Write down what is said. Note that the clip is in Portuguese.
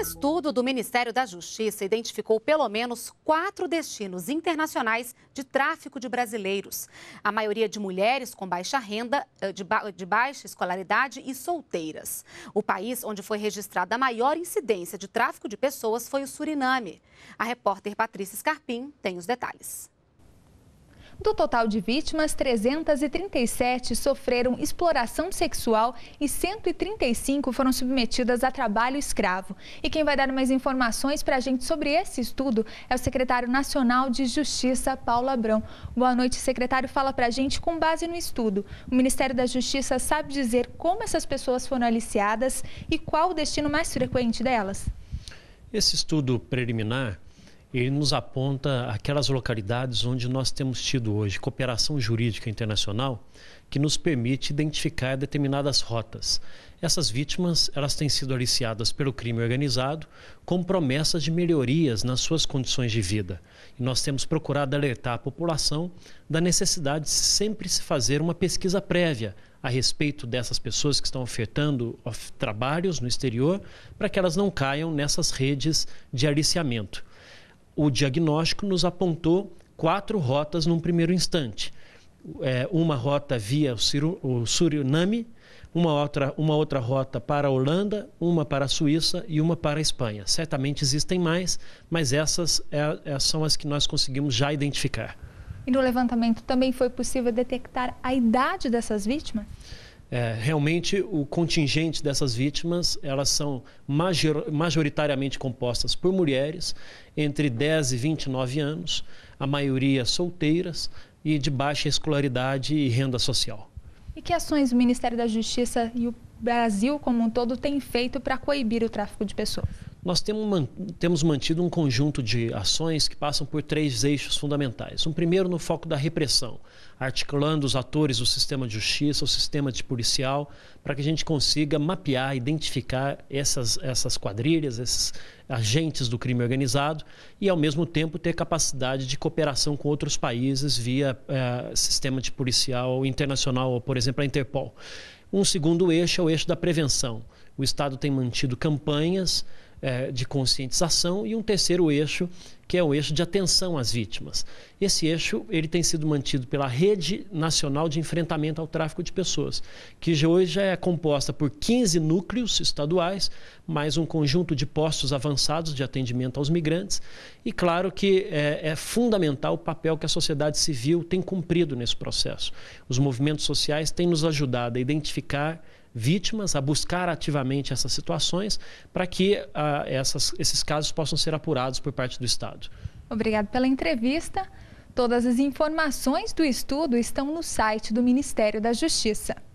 estudo do Ministério da Justiça identificou pelo menos quatro destinos internacionais de tráfico de brasileiros. A maioria de mulheres com baixa renda, eh, de, ba de baixa escolaridade e solteiras. O país onde foi registrada a maior incidência de tráfico de pessoas foi o Suriname. A repórter Patrícia Scarpim tem os detalhes. Do total de vítimas, 337 sofreram exploração sexual e 135 foram submetidas a trabalho escravo. E quem vai dar mais informações para a gente sobre esse estudo é o secretário nacional de Justiça, Paulo Abrão. Boa noite, secretário. Fala para a gente com base no estudo. O Ministério da Justiça sabe dizer como essas pessoas foram aliciadas e qual o destino mais frequente delas? Esse estudo preliminar ele nos aponta aquelas localidades onde nós temos tido hoje cooperação jurídica internacional que nos permite identificar determinadas rotas. Essas vítimas, elas têm sido aliciadas pelo crime organizado com promessas de melhorias nas suas condições de vida. E nós temos procurado alertar a população da necessidade de sempre se fazer uma pesquisa prévia a respeito dessas pessoas que estão ofertando trabalhos no exterior para que elas não caiam nessas redes de aliciamento o diagnóstico nos apontou quatro rotas num primeiro instante. É, uma rota via o Suriname, uma outra, uma outra rota para a Holanda, uma para a Suíça e uma para a Espanha. Certamente existem mais, mas essas é, é são as que nós conseguimos já identificar. E no levantamento também foi possível detectar a idade dessas vítimas? É, realmente, o contingente dessas vítimas, elas são major, majoritariamente compostas por mulheres entre 10 e 29 anos, a maioria solteiras e de baixa escolaridade e renda social. E que ações o Ministério da Justiça e o Brasil como um todo têm feito para coibir o tráfico de pessoas? Nós temos mantido um conjunto de ações que passam por três eixos fundamentais. Um primeiro no foco da repressão, articulando os atores, o sistema de justiça, o sistema de policial, para que a gente consiga mapear, identificar essas, essas quadrilhas, esses agentes do crime organizado e, ao mesmo tempo, ter capacidade de cooperação com outros países via eh, sistema de policial internacional, por exemplo, a Interpol. Um segundo eixo é o eixo da prevenção o Estado tem mantido campanhas é, de conscientização e um terceiro eixo, que é o eixo de atenção às vítimas. Esse eixo ele tem sido mantido pela Rede Nacional de Enfrentamento ao Tráfico de Pessoas, que hoje é composta por 15 núcleos estaduais, mais um conjunto de postos avançados de atendimento aos migrantes. E claro que é, é fundamental o papel que a sociedade civil tem cumprido nesse processo. Os movimentos sociais têm nos ajudado a identificar vítimas, a buscar ativamente essas situações para que uh, essas, esses casos possam ser apurados por parte do Estado. Obrigado pela entrevista. Todas as informações do estudo estão no site do Ministério da Justiça.